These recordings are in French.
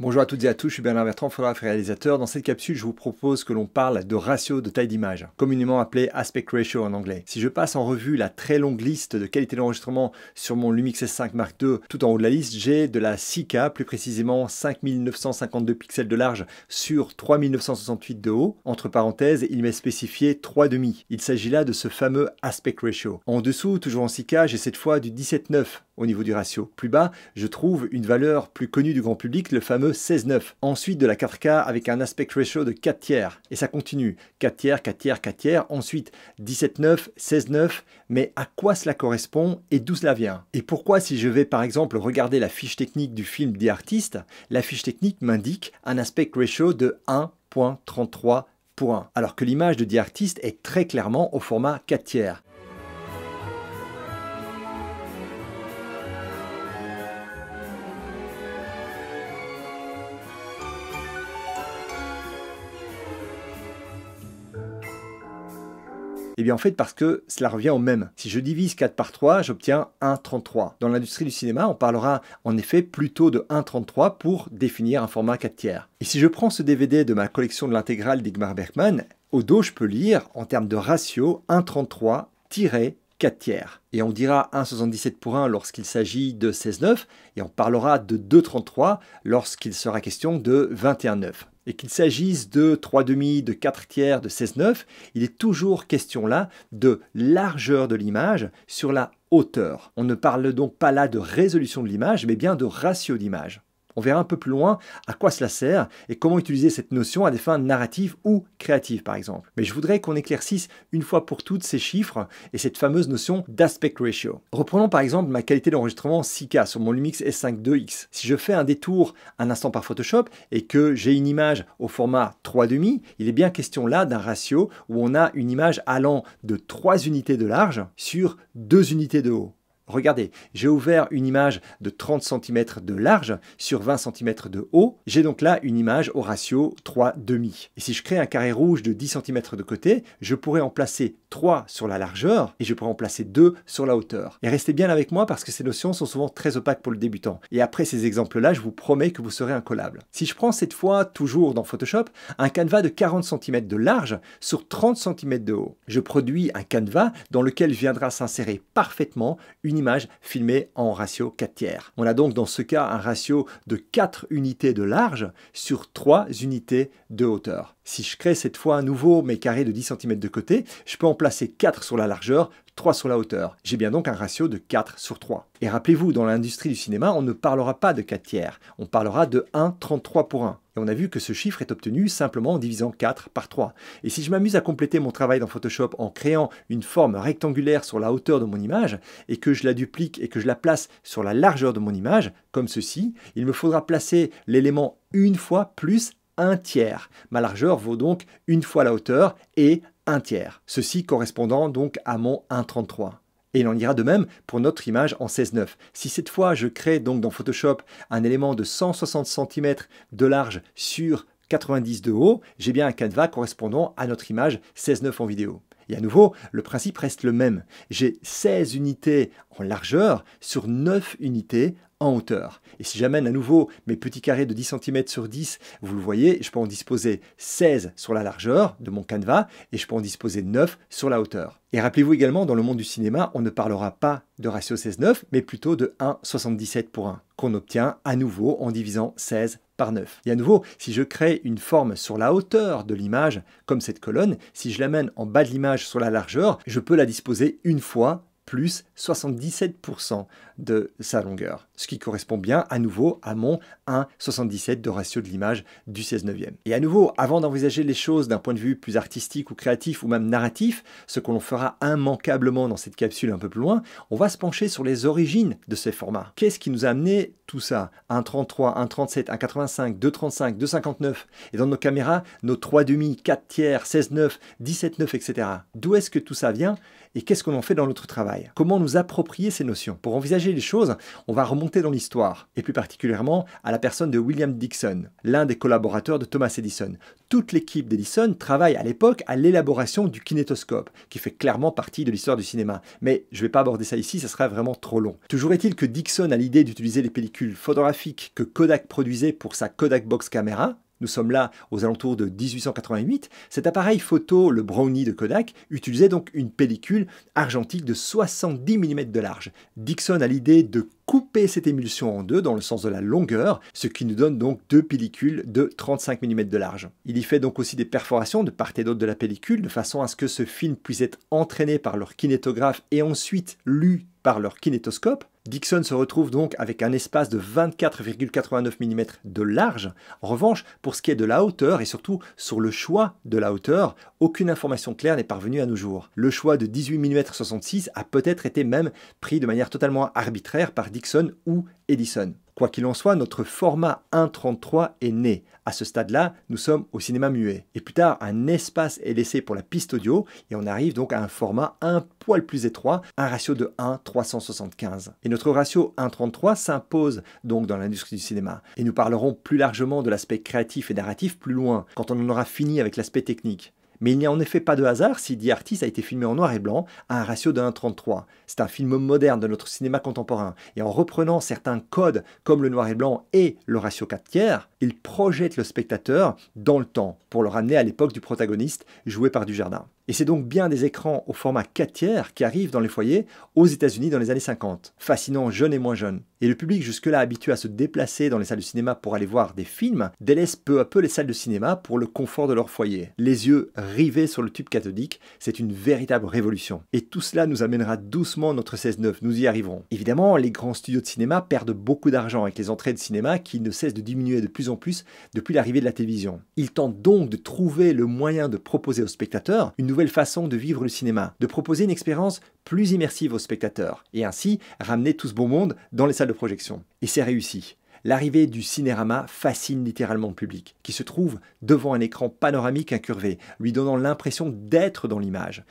Bonjour à toutes et à tous, je suis Bernard Bertrand, photographe et réalisateur. Dans cette capsule, je vous propose que l'on parle de ratio de taille d'image, communément appelé aspect ratio en anglais. Si je passe en revue la très longue liste de qualité d'enregistrement sur mon Lumix S5 Mark II, tout en haut de la liste, j'ai de la 6K, plus précisément 5952 pixels de large sur 3968 de haut. Entre parenthèses, il m'est spécifié 3,5. Il s'agit là de ce fameux aspect ratio. En dessous, toujours en 6K, j'ai cette fois du 17.9 au niveau du ratio. Plus bas, je trouve une valeur plus connue du grand public, le fameux 16-9. Ensuite de la 4K avec un aspect ratio de 4 tiers. Et ça continue. 4 tiers, 4 tiers, 4 tiers. Ensuite 17-9, 16-9. Mais à quoi cela correspond et d'où cela vient Et pourquoi si je vais par exemple regarder la fiche technique du film The Artist, la fiche technique m'indique un aspect ratio de 1.33 pour alors que l'image de The Artist est très clairement au format 4 tiers. Eh bien en fait parce que cela revient au même. Si je divise 4 par 3, j'obtiens 1,33. Dans l'industrie du cinéma, on parlera en effet plutôt de 1,33 pour définir un format 4 tiers. Et si je prends ce DVD de ma collection de l'intégrale d'Igmar Bergman, au dos je peux lire en termes de ratio 1,33 4 tiers. Et on dira 1,77 pour 1 lorsqu'il s'agit de 16,9 et on parlera de 2,33 lorsqu'il sera question de 21,9 et qu'il s'agisse de 3,5, de 4 tiers, de 16,9, il est toujours question là de largeur de l'image sur la hauteur. On ne parle donc pas là de résolution de l'image, mais bien de ratio d'image. On verra un peu plus loin à quoi cela sert et comment utiliser cette notion à des fins narratives ou créatives par exemple. Mais je voudrais qu'on éclaircisse une fois pour toutes ces chiffres et cette fameuse notion d'aspect ratio. Reprenons par exemple ma qualité d'enregistrement 6K sur mon Lumix S5-2X. Si je fais un détour un instant par Photoshop et que j'ai une image au format 3,5, il est bien question là d'un ratio où on a une image allant de 3 unités de large sur 2 unités de haut. Regardez, j'ai ouvert une image de 30 cm de large sur 20 cm de haut. J'ai donc là une image au ratio 3,5. Et si je crée un carré rouge de 10 cm de côté, je pourrais en placer 3 sur la largeur et je pourrais en placer 2 sur la hauteur. Et restez bien avec moi parce que ces notions sont souvent très opaques pour le débutant. Et après ces exemples-là, je vous promets que vous serez incollable. Si je prends cette fois, toujours dans Photoshop, un canevas de 40 cm de large sur 30 cm de haut, je produis un canevas dans lequel viendra s'insérer parfaitement une image filmée en ratio 4 tiers. On a donc dans ce cas un ratio de 4 unités de large sur 3 unités de hauteur. Si je crée cette fois un nouveau, mes carrés de 10 cm de côté, je peux en placer 4 sur la largeur, 3 sur la hauteur. J'ai bien donc un ratio de 4 sur 3. Et rappelez-vous, dans l'industrie du cinéma, on ne parlera pas de 4 tiers, on parlera de 1,33 pour 1. Et on a vu que ce chiffre est obtenu simplement en divisant 4 par 3. Et si je m'amuse à compléter mon travail dans Photoshop en créant une forme rectangulaire sur la hauteur de mon image, et que je la duplique et que je la place sur la largeur de mon image, comme ceci, il me faudra placer l'élément une fois plus un tiers. Ma largeur vaut donc une fois la hauteur et un tiers. Ceci correspondant donc à mon 1,33. Et il en ira de même pour notre image en 16.9. Si cette fois je crée donc dans Photoshop un élément de 160 cm de large sur 90 de haut, j'ai bien un canevas correspondant à notre image 16.9 en vidéo. Et à nouveau, le principe reste le même. J'ai 16 unités en largeur sur 9 unités en hauteur. Et si j'amène à nouveau mes petits carrés de 10 cm sur 10, vous le voyez, je peux en disposer 16 sur la largeur de mon canevas et je peux en disposer 9 sur la hauteur. Et rappelez-vous également, dans le monde du cinéma, on ne parlera pas de ratio 16-9, mais plutôt de 1,77 pour 1, qu'on obtient à nouveau en divisant 16 par 9. Et à nouveau, si je crée une forme sur la hauteur de l'image, comme cette colonne, si je l'amène en bas de l'image sur la largeur, je peux la disposer une fois plus 77% de sa longueur, ce qui correspond bien à nouveau à mon 1,77 de ratio de l'image du 16 e Et à nouveau, avant d'envisager les choses d'un point de vue plus artistique ou créatif ou même narratif, ce que l'on fera immanquablement dans cette capsule un peu plus loin, on va se pencher sur les origines de ces formats. Qu'est-ce qui nous a amené tout ça 1,33, 1,37, 1,85, 2,35, 2,59 et dans nos caméras, nos 3,5, 4 tiers, 16,9, 17,9, etc. D'où est-ce que tout ça vient et qu'est-ce qu'on en fait dans notre travail Comment nous approprier ces notions Pour envisager les choses, on va remonter dans l'histoire, et plus particulièrement à la personne de William Dixon, l'un des collaborateurs de Thomas Edison. Toute l'équipe d'Edison travaille à l'époque à l'élaboration du kinétoscope, qui fait clairement partie de l'histoire du cinéma. Mais je ne vais pas aborder ça ici, ça serait vraiment trop long. Toujours est-il que Dixon a l'idée d'utiliser les pellicules photographiques que Kodak produisait pour sa Kodak Box Camera, nous sommes là aux alentours de 1888. Cet appareil photo, le Brownie de Kodak, utilisait donc une pellicule argentique de 70 mm de large. Dixon a l'idée de couper cette émulsion en deux dans le sens de la longueur, ce qui nous donne donc deux pellicules de 35 mm de large. Il y fait donc aussi des perforations de part et d'autre de la pellicule de façon à ce que ce film puisse être entraîné par leur kinétographe et ensuite lu par leur kinétoscope. Dixon se retrouve donc avec un espace de 24,89 mm de large. En revanche, pour ce qui est de la hauteur et surtout sur le choix de la hauteur, aucune information claire n'est parvenue à nos jours. Le choix de 18 mm 66 a peut-être été même pris de manière totalement arbitraire par Dixon ou Edison. Quoi qu'il en soit, notre format 1.33 est né. À ce stade-là, nous sommes au cinéma muet. Et plus tard, un espace est laissé pour la piste audio et on arrive donc à un format un poil plus étroit, un ratio de 1,375. Et notre ratio 1,33 s'impose donc dans l'industrie du cinéma. Et nous parlerons plus largement de l'aspect créatif et narratif plus loin, quand on en aura fini avec l'aspect technique. Mais il n'y a en effet pas de hasard si The Artist a été filmé en noir et blanc à un ratio de 1,33. C'est un film moderne de notre cinéma contemporain, et en reprenant certains codes comme le noir et blanc et le ratio 4 tiers, il projette le spectateur dans le temps pour le ramener à l'époque du protagoniste joué par Dujardin. Et c'est donc bien des écrans au format 4 tiers qui arrivent dans les foyers aux États-Unis dans les années 50, fascinant jeunes et moins jeunes. Et le public jusque-là habitué à se déplacer dans les salles de cinéma pour aller voir des films délaisse peu à peu les salles de cinéma pour le confort de leur foyer. Les yeux rivés sur le tube cathodique, c'est une véritable révolution. Et tout cela nous amènera doucement notre 16-9, nous y arriverons. Évidemment, les grands studios de cinéma perdent beaucoup d'argent avec les entrées de cinéma qui ne cessent de diminuer de plus en plus depuis l'arrivée de la télévision. Ils tentent donc de trouver le moyen de proposer aux spectateurs une nouvelle façon de vivre le cinéma, de proposer une expérience plus immersive aux spectateurs, et ainsi ramener tout ce beau monde dans les salles de projection. Et c'est réussi. L'arrivée du cinérama fascine littéralement le public, qui se trouve devant un écran panoramique incurvé, lui donnant l'impression d'être dans l'image.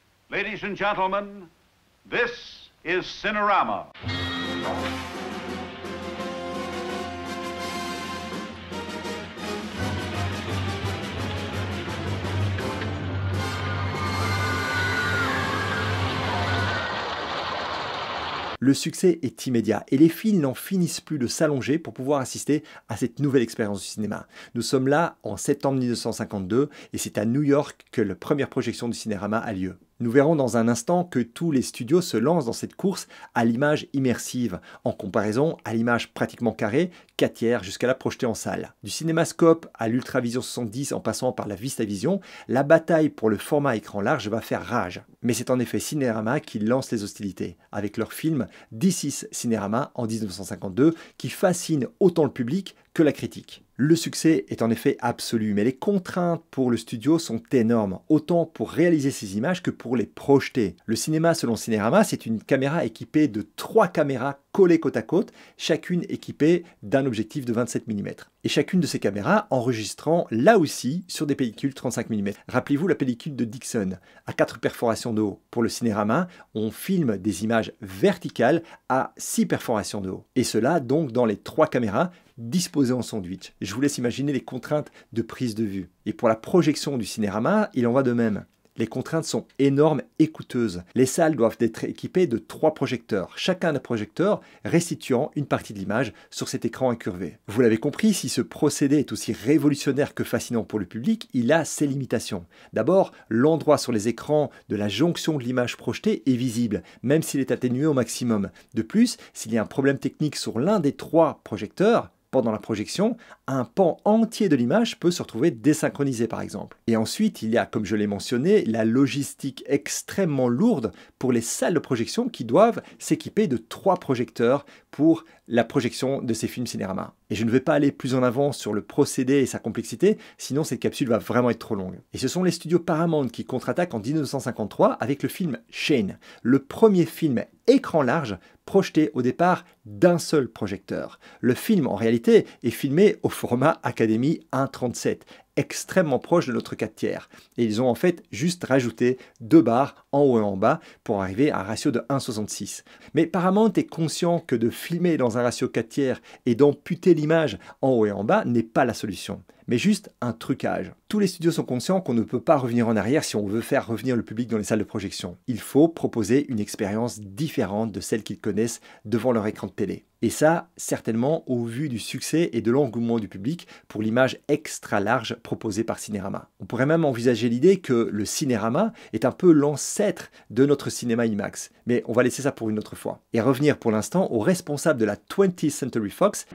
Le succès est immédiat et les filles n'en finissent plus de s'allonger pour pouvoir assister à cette nouvelle expérience du cinéma. Nous sommes là en septembre 1952 et c'est à New York que la première projection du cinérama a lieu. Nous verrons dans un instant que tous les studios se lancent dans cette course à l'image immersive, en comparaison à l'image pratiquement carrée, 4 tiers jusqu'à la projetée en salle. Du cinémascope à l'Ultravision 70 en passant par la VistaVision, la bataille pour le format écran large va faire rage. Mais c'est en effet Cinérama qui lance les hostilités, avec leur film D6 Cinérama en 1952 qui fascine autant le public la critique. Le succès est en effet absolu, mais les contraintes pour le studio sont énormes, autant pour réaliser ces images que pour les projeter. Le cinéma selon Cinérama, c'est une caméra équipée de trois caméras collées côte à côte, chacune équipée d'un objectif de 27 mm. Et chacune de ces caméras enregistrant là aussi sur des pellicules 35 mm. Rappelez-vous la pellicule de Dixon à quatre perforations de haut. Pour le cinérama, on filme des images verticales à six perforations de haut. Et cela donc dans les trois caméras disposées en sandwich. Je vous laisse imaginer les contraintes de prise de vue. Et pour la projection du cinérama, il en va de même. Les contraintes sont énormes et coûteuses. Les salles doivent être équipées de trois projecteurs, chacun d'un projecteur restituant une partie de l'image sur cet écran incurvé. Vous l'avez compris, si ce procédé est aussi révolutionnaire que fascinant pour le public, il a ses limitations. D'abord, l'endroit sur les écrans de la jonction de l'image projetée est visible, même s'il est atténué au maximum. De plus, s'il y a un problème technique sur l'un des trois projecteurs, pendant la projection, un pan entier de l'image peut se retrouver désynchronisé par exemple. Et ensuite, il y a, comme je l'ai mentionné, la logistique extrêmement lourde pour les salles de projection qui doivent s'équiper de trois projecteurs pour la projection de ces films cinérama. Et je ne vais pas aller plus en avant sur le procédé et sa complexité, sinon cette capsule va vraiment être trop longue. Et ce sont les studios Paramount qui contre-attaquent en 1953 avec le film Shane, le premier film écran large projeté au départ d'un seul projecteur. Le film en réalité est filmé au format Academy 1.37 extrêmement proche de notre 4 tiers. Et ils ont en fait juste rajouté deux barres en haut et en bas pour arriver à un ratio de 1,66. Mais Paramount est conscient que de filmer dans un ratio 4 tiers et d'amputer l'image en haut et en bas n'est pas la solution mais juste un trucage. Tous les studios sont conscients qu'on ne peut pas revenir en arrière si on veut faire revenir le public dans les salles de projection. Il faut proposer une expérience différente de celle qu'ils connaissent devant leur écran de télé. Et ça, certainement au vu du succès et de l'engouement du public pour l'image extra large proposée par Cinérama. On pourrait même envisager l'idée que le Cinérama est un peu l'ancêtre de notre cinéma IMAX, mais on va laisser ça pour une autre fois. Et revenir pour l'instant au responsable de la 20th Century Fox.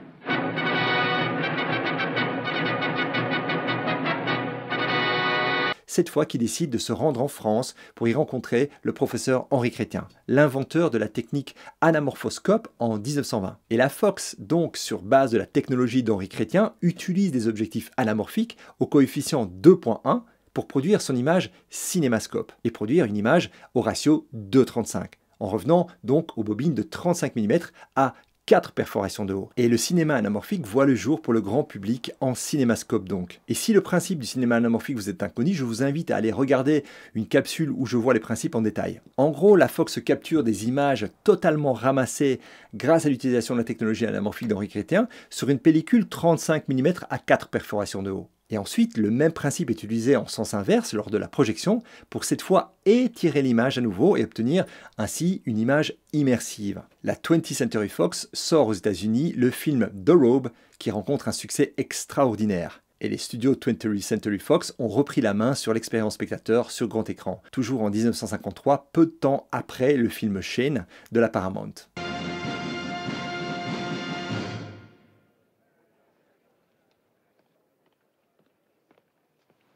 cette fois qu'il décide de se rendre en France pour y rencontrer le professeur Henri Chrétien, l'inventeur de la technique anamorphoscope en 1920. Et la Fox, donc sur base de la technologie d'Henri Chrétien, utilise des objectifs anamorphiques au coefficient 2.1 pour produire son image cinémascope et produire une image au ratio 2,35 en revenant donc aux bobines de 35 mm à 4 perforations de haut. Et le cinéma anamorphique voit le jour pour le grand public en cinémascope donc. Et si le principe du cinéma anamorphique vous est inconnu, je vous invite à aller regarder une capsule où je vois les principes en détail. En gros, la Fox capture des images totalement ramassées grâce à l'utilisation de la technologie anamorphique d'Henri Chrétien sur une pellicule 35 mm à 4 perforations de haut. Et ensuite, le même principe est utilisé en sens inverse lors de la projection pour cette fois étirer l'image à nouveau et obtenir ainsi une image immersive. La 20th Century Fox sort aux États-Unis le film The Robe qui rencontre un succès extraordinaire. Et les studios 20th Century Fox ont repris la main sur l'expérience spectateur sur grand écran, toujours en 1953, peu de temps après le film Shane de la Paramount.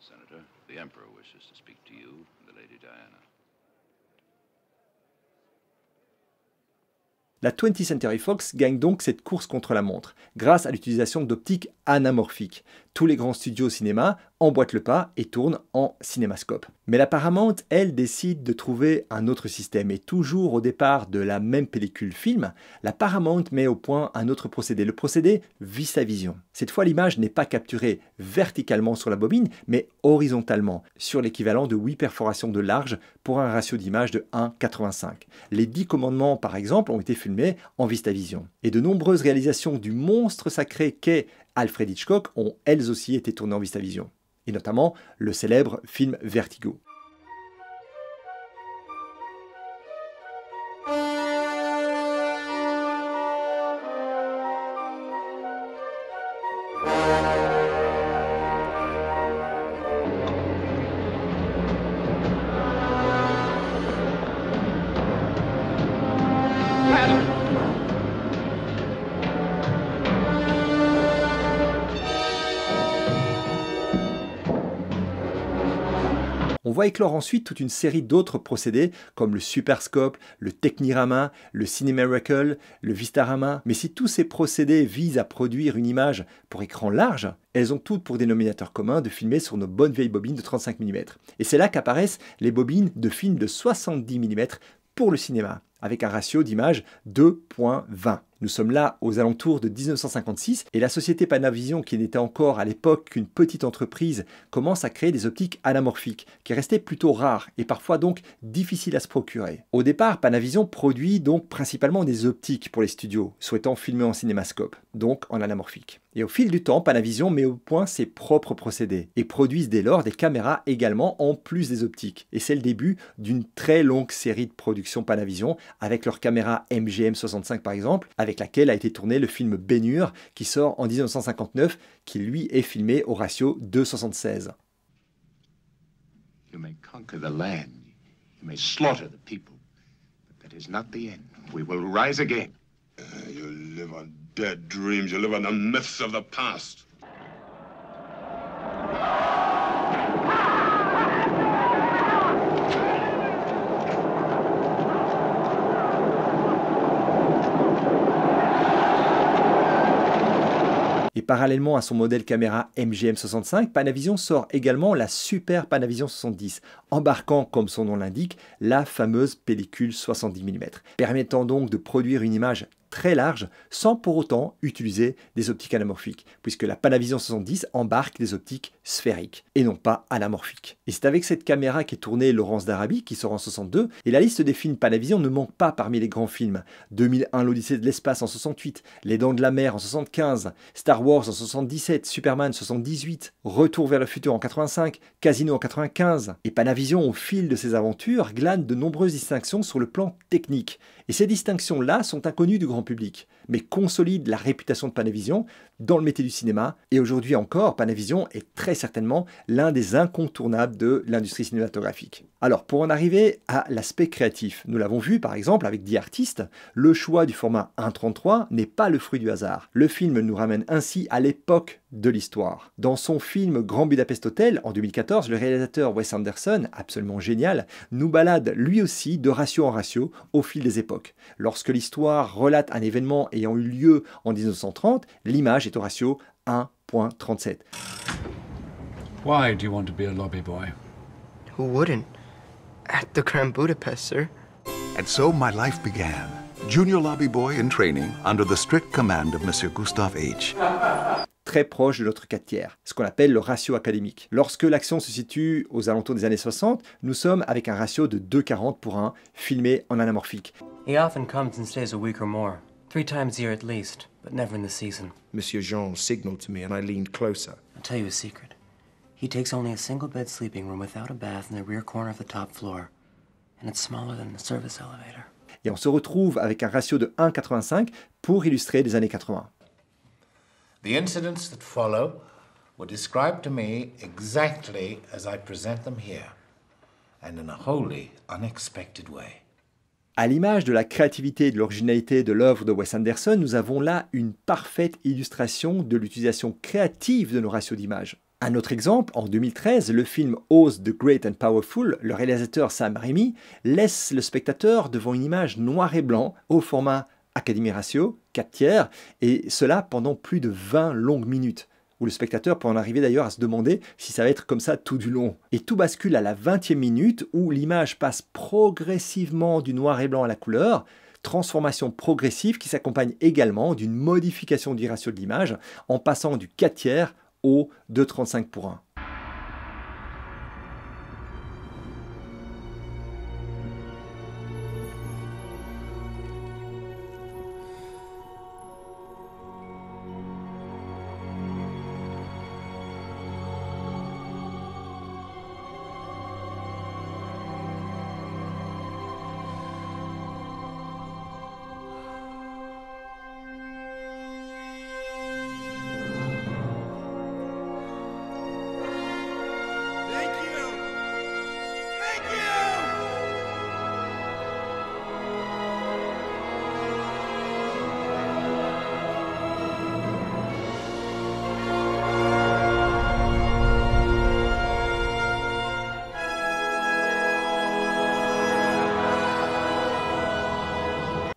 Senator, the Emperor wishes to speak to you and the Lady Diana. La 20th Century Fox gagne donc cette course contre la montre grâce à l'utilisation d'optiques anamorphique. Tous les grands studios cinéma emboîtent le pas et tournent en cinémascope. Mais la Paramount, elle, décide de trouver un autre système et toujours au départ de la même pellicule film, la Paramount met au point un autre procédé, le procédé vis-à-vision. Cette fois, l'image n'est pas capturée verticalement sur la bobine, mais horizontalement, sur l'équivalent de 8 perforations de large pour un ratio d'image de 1,85. Les 10 commandements, par exemple, ont été filmés en vis-à-vision. Et de nombreuses réalisations du monstre sacré qu'est Alfred Hitchcock ont elles aussi été tournées en VistaVision, et notamment le célèbre film Vertigo. éclore ensuite toute une série d'autres procédés comme le superscope, le technirama, le cinemiracle, le vistarama. Mais si tous ces procédés visent à produire une image pour écran large, elles ont toutes pour dénominateur commun de filmer sur nos bonnes vieilles bobines de 35 mm. Et c'est là qu'apparaissent les bobines de films de 70 mm pour le cinéma avec un ratio d'image 2.20. Nous sommes là aux alentours de 1956 et la société Panavision, qui n'était encore à l'époque qu'une petite entreprise, commence à créer des optiques anamorphiques, qui restaient plutôt rares et parfois donc difficiles à se procurer. Au départ, Panavision produit donc principalement des optiques pour les studios, souhaitant filmer en cinémascope, donc en anamorphique. Et au fil du temps, Panavision met au point ses propres procédés et produisent dès lors des caméras également en plus des optiques. Et c'est le début d'une très longue série de productions Panavision avec leur caméra MGM65 par exemple, avec laquelle a été tourné le film Bénure qui sort en 1959, qui lui est filmé au ratio 2,76. You may conquer the land, you may slaughter the people, but that is not the end. We will rise again. Uh, you live on dead dreams, you live on the myths of the past. parallèlement à son modèle caméra MGM65, Panavision sort également la super Panavision 70, embarquant, comme son nom l'indique, la fameuse pellicule 70 mm, permettant donc de produire une image très large sans pour autant utiliser des optiques anamorphiques, puisque la Panavision 70 embarque des optiques sphériques et non pas anamorphiques. Et c'est avec cette caméra qu'est tournée Laurence d'Arabie, qui sort en 62, et la liste des films Panavision ne manque pas parmi les grands films. 2001, l'Odyssée de l'espace en 68, Les Dents de la Mer en 75, Star Wars en 77, Superman en 78, Retour vers le futur en 85, Casino en 95, et Panavision au fil de ses aventures glane de nombreuses distinctions sur le plan technique. Et ces distinctions-là sont inconnues du grand public, mais consolide la réputation de Panavision dans le métier du cinéma. Et aujourd'hui encore, Panavision est très certainement l'un des incontournables de l'industrie cinématographique. Alors pour en arriver à l'aspect créatif, nous l'avons vu par exemple avec 10 Artistes. le choix du format 1.33 n'est pas le fruit du hasard. Le film nous ramène ainsi à l'époque de l'histoire. Dans son film Grand Budapest Hotel en 2014, le réalisateur Wes Anderson, absolument génial, nous balade lui aussi de ratio en ratio au fil des époques. Lorsque l'histoire relate un événement ayant eu lieu en 1930, l'image est au ratio 1.37. Why do you want to be a lobby boy? Who wouldn't? At the Grand Budapest, sir. And so my life began. Junior lobby boy in training under the strict command of Monsieur Gustave H. très proche de notre 4 tiers, ce qu'on appelle le ratio académique. Lorsque l'action se situe aux alentours des années 60, nous sommes avec un ratio de 2,40 pour 1, filmé en anamorphique. He often comes and stays a week or more. Three times a year at least, but never in the season. Monsieur Jean signaled to me and I leaned closer. I'll tell you a secret. He takes only a single bed sleeping room without a bath in the rear corner of the top floor. And it's smaller than the service elevator. Et on se retrouve avec un ratio de 1,85 pour illustrer les années 80. The incidents that follow were described to me exactly as I present them here, and in a wholly unexpected way. À l'image de la créativité et de l'originalité de l'œuvre de Wes Anderson, nous avons là une parfaite illustration de l'utilisation créative de nos ratios d'image. Un autre exemple, en 2013, le film Oz the Great and Powerful, le réalisateur Sam Raimi laisse le spectateur devant une image noir et blanc au format Academy Ratio, 4 tiers, et cela pendant plus de 20 longues minutes où le spectateur peut en arriver d'ailleurs à se demander si ça va être comme ça tout du long. Et tout bascule à la 20e minute où l'image passe progressivement du noir et blanc à la couleur, transformation progressive qui s'accompagne également d'une modification du ratio de l'image en passant du 4 tiers au 2,35 pour 1.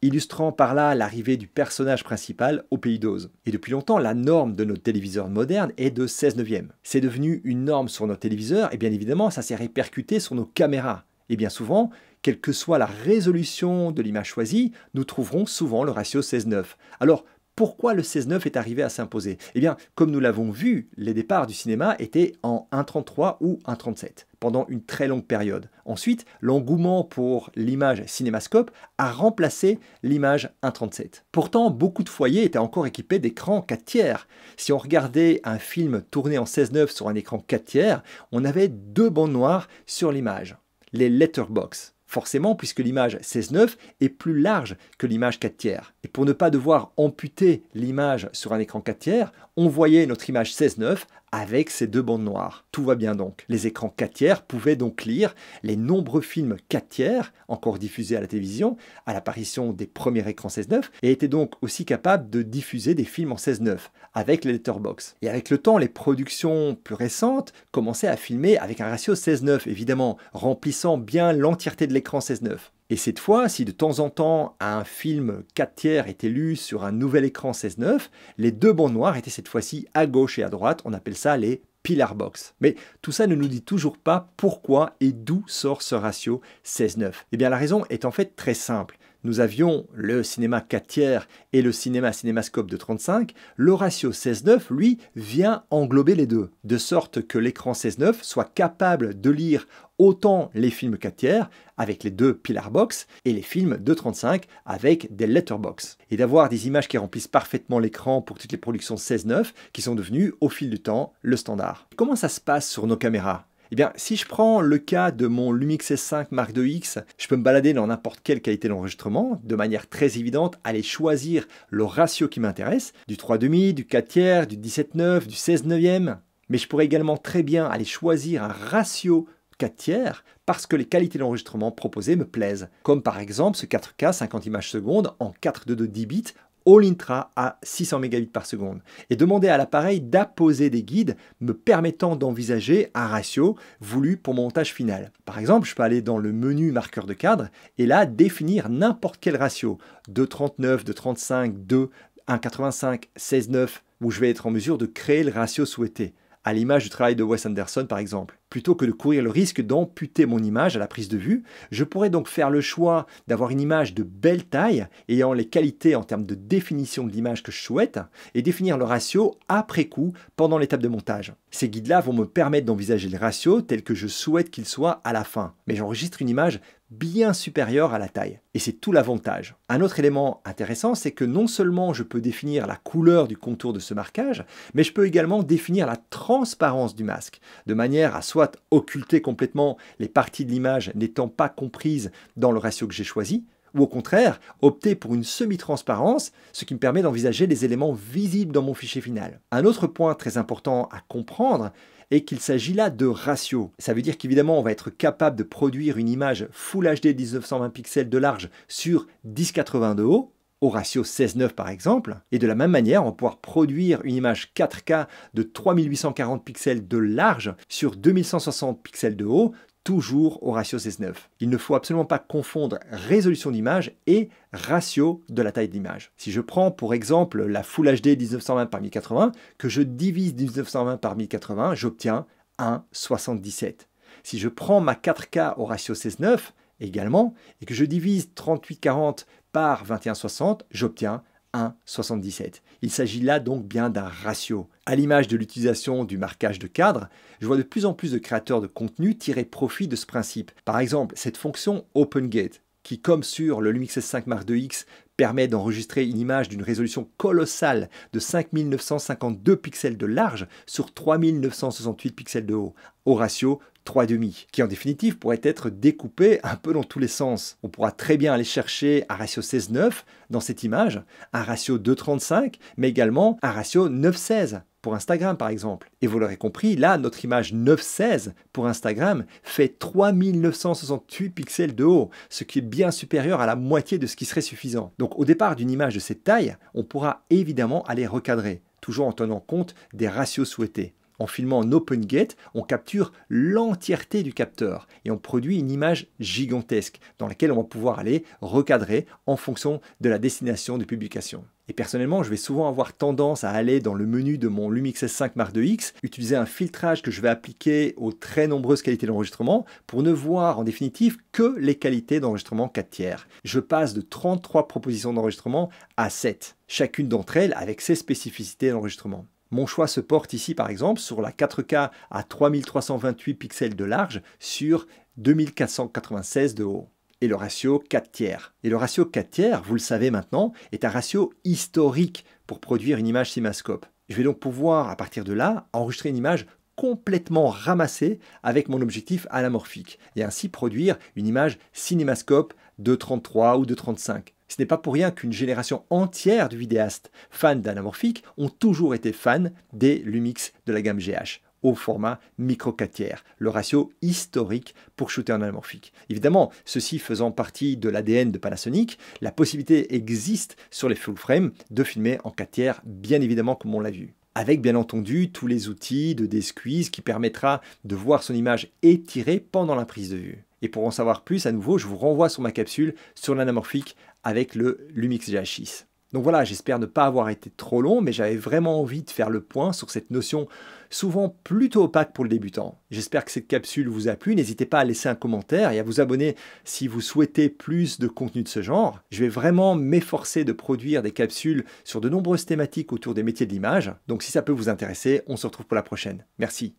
illustrant par là l'arrivée du personnage principal au pays d'Oz. Et depuis longtemps, la norme de nos téléviseurs modernes est de 16 neuvième. C'est devenu une norme sur nos téléviseurs et bien évidemment, ça s'est répercuté sur nos caméras. Et bien souvent, quelle que soit la résolution de l'image choisie, nous trouverons souvent le ratio 16-9. Alors, pourquoi le 16-9 est arrivé à s'imposer Eh bien, comme nous l'avons vu, les départs du cinéma étaient en 1,33 ou 1,37 pendant une très longue période. Ensuite, l'engouement pour l'image cinémascope a remplacé l'image 1.37. Pourtant, beaucoup de foyers étaient encore équipés d'écrans 4 tiers. Si on regardait un film tourné en 16-9 sur un écran 4 tiers, on avait deux bandes noires sur l'image, les letterbox forcément, puisque l'image 16.9 est plus large que l'image 4 tiers. Et pour ne pas devoir amputer l'image sur un écran 4 tiers, on voyait notre image 16.9... 9 avec ces deux bandes noires. Tout va bien donc. Les écrans 4 tiers pouvaient donc lire les nombreux films 4 tiers encore diffusés à la télévision à l'apparition des premiers écrans 16-9 et étaient donc aussi capables de diffuser des films en 16-9 avec les letterbox. Et avec le temps, les productions plus récentes commençaient à filmer avec un ratio 16-9 évidemment, remplissant bien l'entièreté de l'écran 16-9. Et cette fois, si de temps en temps un film 4 tiers était lu sur un nouvel écran 16-9, les deux bandes noires étaient cette fois-ci à gauche et à droite, on appelle ça les pillar box. Mais tout ça ne nous dit toujours pas pourquoi et d'où sort ce ratio 16-9. Eh bien la raison est en fait très simple nous avions le cinéma 4 tiers et le cinéma cinémascope de 35, le ratio 16-9, lui, vient englober les deux, de sorte que l'écran 16-9 soit capable de lire autant les films 4 tiers avec les deux pillar box et les films de 35 avec des letterbox. Et d'avoir des images qui remplissent parfaitement l'écran pour toutes les productions 16-9 qui sont devenues au fil du temps le standard. Comment ça se passe sur nos caméras eh bien, si je prends le cas de mon Lumix S5 Mark X, je peux me balader dans n'importe quelle qualité d'enregistrement, de manière très évidente, aller choisir le ratio qui m'intéresse, du 3,5, du 4 tiers, du 17,9, du 16,9e. Mais je pourrais également très bien aller choisir un ratio 4 tiers parce que les qualités d'enregistrement proposées me plaisent, comme par exemple ce 4K 50 images secondes en 4 de 10 bits All-Intra à 600 mégabits par seconde et demander à l'appareil d'apposer des guides me permettant d'envisager un ratio voulu pour mon montage final. Par exemple, je peux aller dans le menu marqueur de cadre et là définir n'importe quel ratio, 2,39, 2,35, 2, 1,85, 16,9, où je vais être en mesure de créer le ratio souhaité, à l'image du travail de Wes Anderson par exemple. Plutôt que de courir le risque d'amputer mon image à la prise de vue, je pourrais donc faire le choix d'avoir une image de belle taille, ayant les qualités en termes de définition de l'image que je souhaite, et définir le ratio après coup pendant l'étape de montage. Ces guides-là vont me permettre d'envisager le ratio tel que je souhaite qu'il soit à la fin, mais j'enregistre une image bien supérieure à la taille. Et c'est tout l'avantage. Un autre élément intéressant, c'est que non seulement je peux définir la couleur du contour de ce marquage, mais je peux également définir la transparence du masque, de manière à soit occulter complètement les parties de l'image n'étant pas comprises dans le ratio que j'ai choisi, ou au contraire, opter pour une semi-transparence, ce qui me permet d'envisager les éléments visibles dans mon fichier final. Un autre point très important à comprendre est qu'il s'agit là de ratios. Ça veut dire qu'évidemment, on va être capable de produire une image Full HD 1920 pixels de large sur 1080 de haut, au ratio 16,9 par exemple. Et de la même manière, on va pouvoir produire une image 4K de 3840 pixels de large sur 2160 pixels de haut, toujours au ratio 16,9. Il ne faut absolument pas confondre résolution d'image et ratio de la taille d'image. Si je prends pour exemple la Full HD 1920 par 1080, que je divise 1920 par 1080, j'obtiens 1,77. Si je prends ma 4K au ratio 16,9 également, et que je divise 3840 par 21,60, j'obtiens 1,77. Il s'agit là donc bien d'un ratio. À l'image de l'utilisation du marquage de cadre, je vois de plus en plus de créateurs de contenu tirer profit de ce principe. Par exemple, cette fonction OpenGate, qui comme sur le Lumix S5 Mark IIX permet d'enregistrer une image d'une résolution colossale de 5952 pixels de large sur 3968 pixels de haut, au ratio 3,5, qui en définitive pourrait être découpé un peu dans tous les sens. On pourra très bien aller chercher un ratio 16,9 dans cette image, un ratio 2,35, mais également un ratio 9,16 pour Instagram par exemple. Et vous l'aurez compris, là, notre image 916 pour Instagram fait 3968 pixels de haut, ce qui est bien supérieur à la moitié de ce qui serait suffisant. Donc au départ d'une image de cette taille, on pourra évidemment aller recadrer, toujours en tenant compte des ratios souhaités. En filmant en open gate, on capture l'entièreté du capteur et on produit une image gigantesque dans laquelle on va pouvoir aller recadrer en fonction de la destination de publication. Et personnellement, je vais souvent avoir tendance à aller dans le menu de mon Lumix S5 Mark II X, utiliser un filtrage que je vais appliquer aux très nombreuses qualités d'enregistrement pour ne voir en définitive que les qualités d'enregistrement 4 tiers. Je passe de 33 propositions d'enregistrement à 7, chacune d'entre elles avec ses spécificités d'enregistrement. Mon choix se porte ici par exemple sur la 4K à 3328 pixels de large sur 2496 de haut et le ratio 4 tiers. Et le ratio 4 tiers, vous le savez maintenant, est un ratio historique pour produire une image cinémascope. Je vais donc pouvoir, à partir de là, enregistrer une image complètement ramassée avec mon objectif anamorphique et ainsi produire une image cinémascope de 33 ou de 35. Ce n'est pas pour rien qu'une génération entière de vidéastes fans d'anamorphique ont toujours été fans des Lumix de la gamme GH au format micro 4 tiers, le ratio historique pour shooter en anamorphique. Évidemment, ceci faisant partie de l'ADN de Panasonic, la possibilité existe sur les full frame de filmer en 4 tiers, bien évidemment comme on l'a vu. Avec bien entendu tous les outils de desquise qui permettra de voir son image étirée pendant la prise de vue. Et pour en savoir plus à nouveau, je vous renvoie sur ma capsule sur l'anamorphique avec le Lumix GH6. Donc voilà, j'espère ne pas avoir été trop long, mais j'avais vraiment envie de faire le point sur cette notion souvent plutôt opaque pour le débutant. J'espère que cette capsule vous a plu, n'hésitez pas à laisser un commentaire et à vous abonner si vous souhaitez plus de contenu de ce genre. Je vais vraiment m'efforcer de produire des capsules sur de nombreuses thématiques autour des métiers de l'image, donc si ça peut vous intéresser, on se retrouve pour la prochaine. Merci.